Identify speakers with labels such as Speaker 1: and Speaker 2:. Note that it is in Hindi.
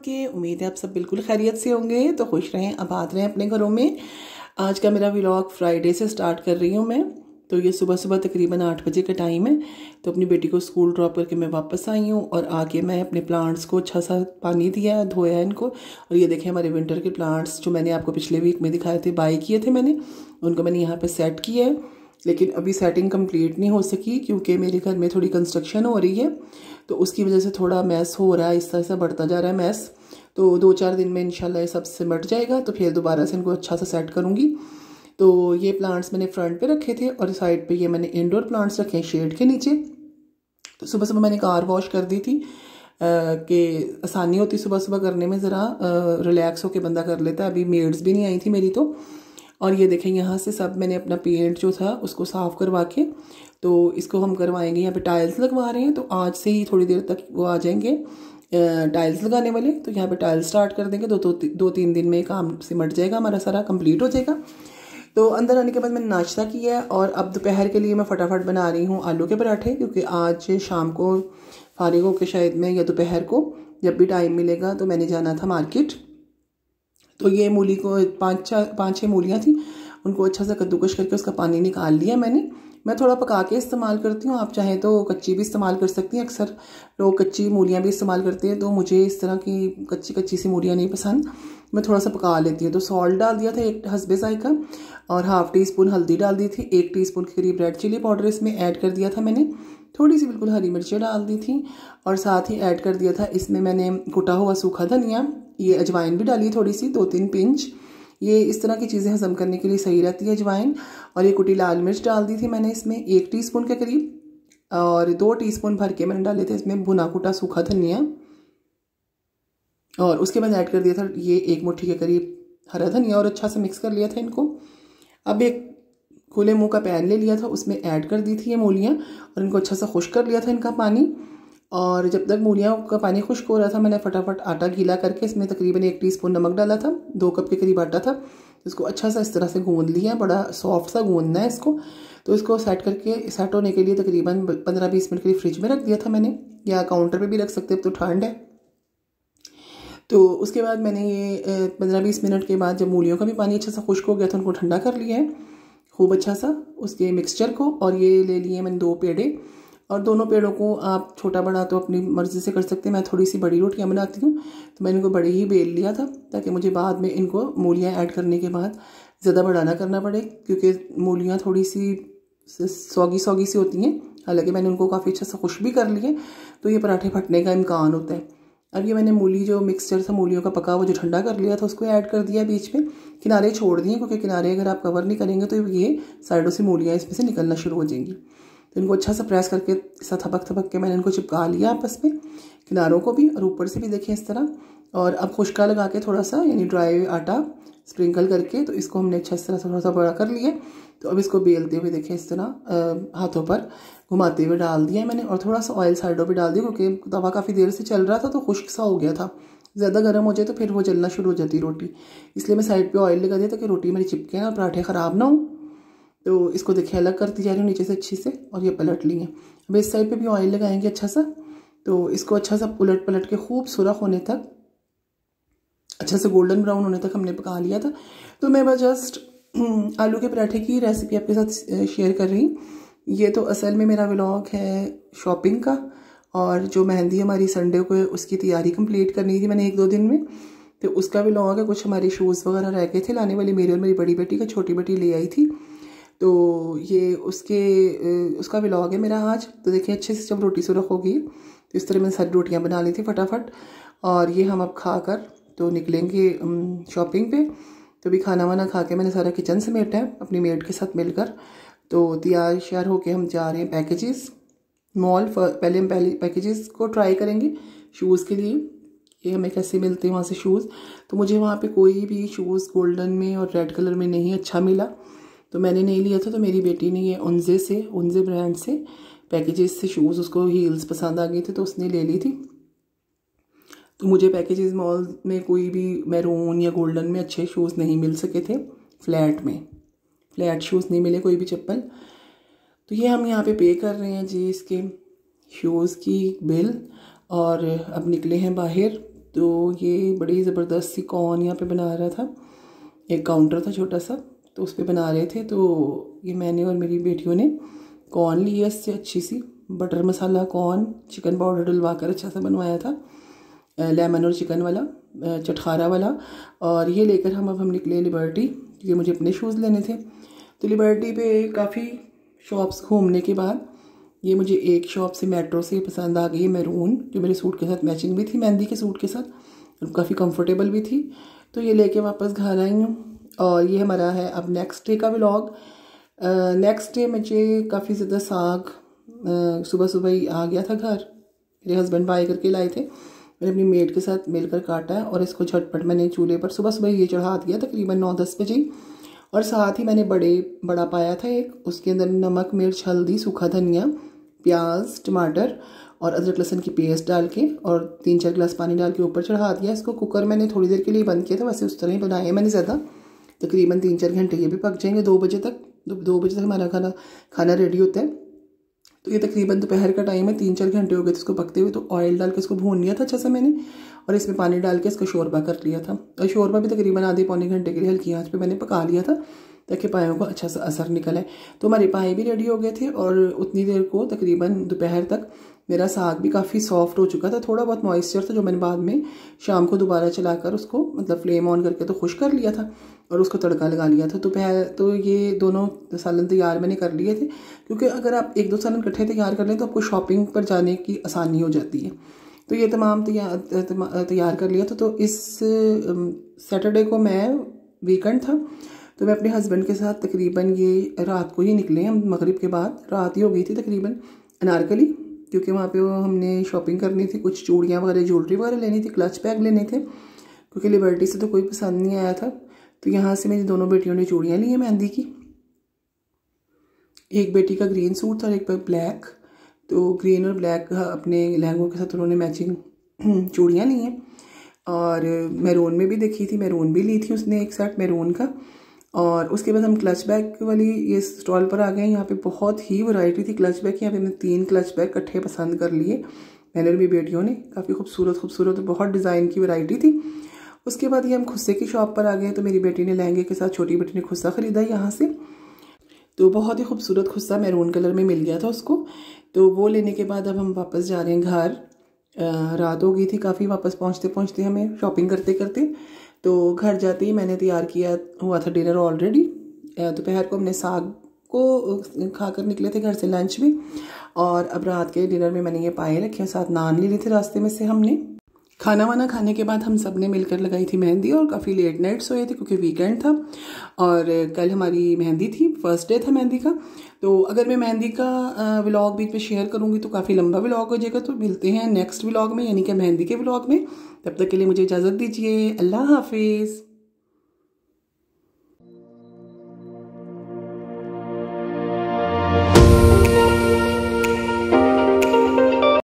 Speaker 1: सबके उम्मीद है आप सब बिल्कुल खैरियत से होंगे तो खुश रहें आबाद रहें अपने घरों में आज का मेरा व्लॉग फ्राइडे से स्टार्ट कर रही हूँ मैं तो ये सुबह सुबह तकरीबन आठ बजे का टाइम है तो अपनी बेटी को स्कूल ड्रॉप करके मैं वापस आई हूँ और आगे मैं अपने प्लांट्स को अच्छा सा पानी दिया धोया इनको और ये देखें हमारे विंटर के प्लांट्स जो मैंने आपको पिछले वीक में दिखाए थे बाई किए थे मैंने उनको मैंने यहाँ पर सेट किया है लेकिन अभी सेटिंग कंप्लीट नहीं हो सकी क्योंकि मेरे घर में थोड़ी कंस्ट्रक्शन हो रही है तो उसकी वजह से थोड़ा मैस हो रहा है इस तरह से बढ़ता जा रहा है मैस तो दो चार दिन में इनशाला ये सब सिमट जाएगा तो फिर दोबारा से इनको अच्छा सा सेट करूँगी तो ये प्लांट्स मैंने फ्रंट पर रखे थे और साइड पर ये मैंने इनडोर प्लांट्स रखे हैं शेड के नीचे तो सुबह सुबह मैंने कार वॉश कर दी थी कि आसानी होती सुबह सुबह करने में ज़रा रिलैक्स होकर बंदा कर लेता है अभी मेड्स भी नहीं आई थी मेरी तो और ये देखें यहाँ से सब मैंने अपना पेंट जो था उसको साफ़ करवा के तो इसको हम करवाएंगे यहाँ पे टाइल्स लगवा रहे हैं तो आज से ही थोड़ी देर तक वो आ जाएंगे टाइल्स लगाने वाले तो यहाँ पे टाइल्स स्टार्ट कर देंगे दो दो, दो तीन दिन में काम सिमट जाएगा हमारा सारा कंप्लीट हो जाएगा तो अंदर आने के बाद मैंने नाश्ता किया है और अब दोपहर के लिए मैं फटाफट बना रही हूँ आलू के पराठे क्योंकि आज शाम को फारिग होकर शायद मैं या दोपहर को जब भी टाइम मिलेगा तो मैंने जाना था मार्केट तो ये मूली को पाँच छः पाँच छः मूलियाँ थी उनको अच्छा सा कद्दूकश करके उसका पानी निकाल लिया मैंने मैं थोड़ा पका के इस्तेमाल करती हूँ आप चाहें तो कच्ची भी इस्तेमाल कर सकती हैं अक्सर लोग कच्ची मूलियाँ भी इस्तेमाल करते हैं तो मुझे इस तरह की कच्ची कच्ची सी मूलियाँ नहीं पसंद मैं थोड़ा सा पका लेती हूँ तो सॉल्ट डाल दिया था एक हसबे जायका और हाफ़ टी स्पून हल्दी डाल दी थी एक टी स्पून के करीब रेड चिली पाउडर इसमें ऐड कर दिया था मैंने थोड़ी सी बिल्कुल हरी मिर्चें डाल दी थी और साथ ही ऐड कर दिया था इसमें मैंने कुटा हुआ सूखा धनिया ये अजवाइन भी डालिए थोड़ी सी दो तीन पिंच ये इस तरह की चीज़ें हजम करने के लिए सही रहती है अजवाइन और ये कुटी लाल मिर्च डाल दी थी मैंने इसमें एक टीस्पून के करीब और दो टीस्पून भर के मैंने डाले थे इसमें भुना कुटा सूखा धनिया और उसके बाद ऐड कर दिया था ये एक मुट्ठी के करीब हरा धनिया और अच्छा से मिक्स कर लिया था इनको अब एक खुले मुंह का पैन ले लिया था उसमें ऐड कर दी थी ये मूलियाँ और इनको अच्छा सा खुश कर लिया था इनका पानी और जब तक मूलियाँ का पानी खुश्क हो रहा था मैंने फटाफट आटा गीला करके इसमें तकरीबन एक टीस्पून नमक डाला था दो कप के करीब आटा था इसको अच्छा सा इस तरह से गूंद लिया बड़ा सॉफ्ट सा गूंदना है इसको तो इसको सेट करके सेट होने के लिए तकरीबन पंद्रह बीस मिनट के लिए फ्रिज में रख दिया था मैंने या काउंटर पर भी रख सकते अब तो ठंड है तो उसके बाद मैंने ये पंद्रह बीस मिनट के बाद जब मूलियों का भी पानी अच्छा सा खुश्क हो गया था उनको ठंडा कर लिया है खूब अच्छा सा उसके मिक्सचर को और ये ले लिए मैंने दो पेड़े और दोनों पेड़ों को आप छोटा बड़ा तो अपनी मर्ज़ी से कर सकते हैं मैं थोड़ी सी बड़ी रोटियाँ बनाती हूँ तो मैंने इनको बड़ी ही बेल लिया था ताकि मुझे बाद में इनको मूलियाँ ऐड करने के बाद ज़्यादा बड़ा ना करना पड़े क्योंकि मूलियाँ थोड़ी सी सौगी सौगी सी होती हैं हालांकि मैंने उनको काफ़ी अच्छा सा खुश भी कर लिए तो ये पराठे फटने का इम्कान होता है अब ये मैंने मूली जो मिक्सचर था मूलियों का पका वो जो ठंडा कर लिया था उसको ऐड कर दिया बीच में किनारे छोड़ दिए क्योंकि किनारे अगर आप कवर नहीं करेंगे तो ये साइडों से मूलियाँ इसमें से निकलना शुरू हो जाएंगी तो इनको अच्छा सा प्रेस करके ऐसा थपक थपक के मैंने इनको चिपका लिया आपस में किनारों को भी और ऊपर से भी देखें इस तरह और अब खुशका लगा के थोड़ा सा यानी ड्राई आटा स्प्रिंकल करके तो इसको हमने अच्छा इस तरह थोड़ा सा बड़ा कर लिया तो अब इसको बेलते हुए देखें इस तरह हाथों पर घुमाते हुए डाल दिया मैंने और थोड़ा सा ऑयल साइडों पर डाल दिया क्योंकि तवा काफ़ी देर से चल रहा था तो खुश्क सा हो गया था ज़्यादा गर्म हो जाए तो फिर वो जलना शुरू हो जाती रोटी इसलिए मैं साइड पे ऑयल लगा दिया ताकि रोटी मेरी चिपके और पराठे ख़राब ना हों तो इसको देखिए अलग करती जा रही हूँ नीचे से अच्छी से और ये पलट ली है अब इस साइड पे भी ऑयल लगाएंगे अच्छा सा तो इसको अच्छा सा उलट पलट के खूब सुरख होने तक अच्छा से गोल्डन ब्राउन होने तक हमने पका लिया था तो मैं बस जस्ट आलू के पराठे की रेसिपी आपके साथ शेयर कर रही ये तो असल में मेरा व्लॉग है शॉपिंग का और जो मेहंदी हमारी संडे को उसकी तैयारी कंप्लीट करनी थी मैंने एक दो दिन में तो उसका व्लॉग है कुछ हमारे शूज़ वगैरह रह गए थे लाने वाली मेरी और मेरी बड़ी बेटी का छोटी बेटी ले आई थी तो ये उसके उसका ब्लॉग है मेरा आज तो देखिए अच्छे से जब रोटी सुरख होगी तो इस तरह मैंने सारी रोटियाँ बना ली थी फटाफट और ये हम अब खा कर तो निकलेंगे शॉपिंग पे तो भी खाना वाना खा के मैंने सारा किचन समेटा है अपनी मेड के साथ मिलकर तो तैयार श्यार होके हम जा रहे हैं पैकेजेस मॉल पहले हम पहले पैकेजेस को ट्राई करेंगे शूज़ के लिए ये हमें कैसे मिलते हैं वहाँ से शूज़ तो मुझे वहाँ पे कोई भी शूज़ गोल्डन में और रेड कलर में नहीं अच्छा मिला तो मैंने नहीं लिया था तो मेरी बेटी ने ये उनजे से उनजे ब्रांड से पैकेजेस से शूज़ उसको हील्स पसंद आ गए थे तो उसने ले ली थी तो मुझे पैकेजेस मॉल में कोई भी मैरून या गोल्डन में अच्छे शूज़ नहीं मिल सके थे फ्लैट में फ्लैट शूज़ नहीं मिले कोई भी चप्पल तो ये हम यहाँ पे पे कर रहे हैं जी इसके शूज़ की बिल और अब निकले हैं बाहर तो ये बड़ी ज़बरदस्त सी कौन यहाँ पे बना रहा था एक काउंटर था छोटा सा तो उस पर बना रहे थे तो ये मैंने और मेरी बेटियों ने कॉर्न लिया इससे अच्छी सी butter masala corn chicken powder डलवा कर अच्छा सा बनवाया था लेमन और चिकन वाला चटखारा वाला और ये लेकर हम अब हम निकले लिबर्टी क्योंकि मुझे अपने शूज़ लेने थे तो लिबर्टी पे काफ़ी शॉप्स घूमने के बाद ये मुझे एक शॉप से मेट्रो से पसंद आ गई मैरून जो मेरे सूट के साथ मैचिंग भी थी मेहंदी के सूट के साथ काफ़ी कम्फर्टेबल भी थी तो ये लेके वापस घर आई हूँ और ये हमारा है अब नेक्स्ट डे का व्लॉग नेक्स्ट डे मुझे काफ़ी ज़्यादा साग सुबह सुबह ही आ गया था घर मेरे हस्बैंड बाई करके लाए थे मैंने अपनी मेड के साथ मिलकर काटा है और इसको झटपट मैंने चूल्हे पर सुबह सुबह ये चढ़ा दिया तकरीबन नौ दस बजे और साथ ही मैंने बड़े बड़ा पाया था एक उसके अंदर नमक मिर्च हल्दी सूखा धनिया प्याज टमाटर और अदरक लहसन की पेस्ट डाल के और तीन चार गिलास पानी डाल के ऊपर चढ़ा दिया इसको कुकर मैंने थोड़ी देर के लिए बंद किया था वैसे उस तरह ही बनाया मैंने ज़्यादा तकरीबन तीन चार घंटे ये भी पक जाएंगे दो बजे तक दो, दो बजे तक हमारा खाना खाना रेडी होता है तो ये तकरीबन दोपहर का टाइम है तीन चार घंटे हो गए थे इसको पकते हुए तो ऑयल डाल के इसको भून लिया था अच्छा सा मैंने और इसमें पानी डाल के इसका शोरबा कर लिया था और शोरबा भी तकरीबन आधे पौने घंटे के लिए हल्की आँच पर मैंने पका लिया था ताकि पायों का अच्छा सा असर निकले तो हमारे पाए भी रेडी हो गए थे और उतनी देर को तकरीबन दोपहर तक मेरा साग भी काफ़ी सॉफ्ट हो चुका था थोड़ा बहुत मॉइस्चर था जो मैंने बाद में शाम को दोबारा चलाकर उसको मतलब फ्लेम ऑन करके तो खुश कर लिया था और उसको तड़का लगा लिया था तो पहले तो ये दोनों सालन तैयार मैंने कर लिए थे क्योंकि अगर आप एक दो सालन इकट्ठे तैयार कर लें तो आपको शॉपिंग पर जाने की आसानी हो जाती है तो ये तमाम तैयार तैयार कर लिया था तो इस सैटरडे को मैं वीकेंड था तो मैं अपने हस्बैंड के साथ तकरीबन ये रात को ही निकले हम मगरिब के बाद रात ही हो गई थी तकरीबन अनारकली क्योंकि वहाँ पे वो हमने शॉपिंग करनी थी कुछ चूड़ियाँ वगैरह ज्वेलरी वगैरह लेनी थी क्लच बैग लेने थे क्योंकि लिबर्टी से तो कोई पसंद नहीं आया था तो यहाँ से मेरी दोनों बेटियों ने चूड़ियाँ ली हैं मेहंदी की एक बेटी का ग्रीन सूट था और एक पर ब्लैक तो ग्रीन और ब्लैक अपने लहंगों के साथ उन्होंने मैचिंग चूड़ियाँ ली हैं और मैरून में भी देखी थी मैरून भी ली थी उसने एक साथ मैरून का और उसके बाद हम क्लच बैग वाली ये स्टॉल पर आ गए यहाँ पे बहुत ही वैरायटी थी क्लच बैग की यहाँ पे मैंने तीन क्लच बैग इकट्ठे पसंद कर लिए मैंने भी बेटियों ने काफ़ी खूबसूरत खूबसूरत बहुत डिज़ाइन की वैरायटी थी उसके बाद ये हम खुस्से की शॉप पर आ गए तो मेरी बेटी ने लहंगे के साथ छोटी बेटी ने खुस्सा ख़रीदा यहाँ से तो बहुत ही खूबसूरत खुस्सा मैरून कलर में मिल गया था उसको तो वो लेने के बाद अब हम वापस जा रहे हैं घर रात हो गई थी काफ़ी वापस पहुँचते पहुँचते हमें शॉपिंग करते करते तो घर जाते ही मैंने तैयार किया हुआ था डिनर ऑलरेडी दोपहर को हमने साग को खाकर निकले थे घर से लंच में और अब रात के डिनर में मैंने ये पाए रखे साथ नान ले ली थे रास्ते में से हमने खाना वाना खाने के बाद हम सब ने मिलकर लगाई थी मेहंदी और काफ़ी लेट नाइट सोए थे क्योंकि वीकेंड था और कल हमारी मेहंदी थी फर्स्ट डे था मेहंदी का तो अगर मैं मेहंदी का व्लॉग बीच में शेयर करूँगी तो काफ़ी लंबा व्लॉग हो जाएगा तो मिलते हैं नेक्स्ट व्लॉग में यानी कि मेहंदी के व्लॉग में तब तक के लिए मुझे इजाज़त दीजिए अल्लाह हाफिज़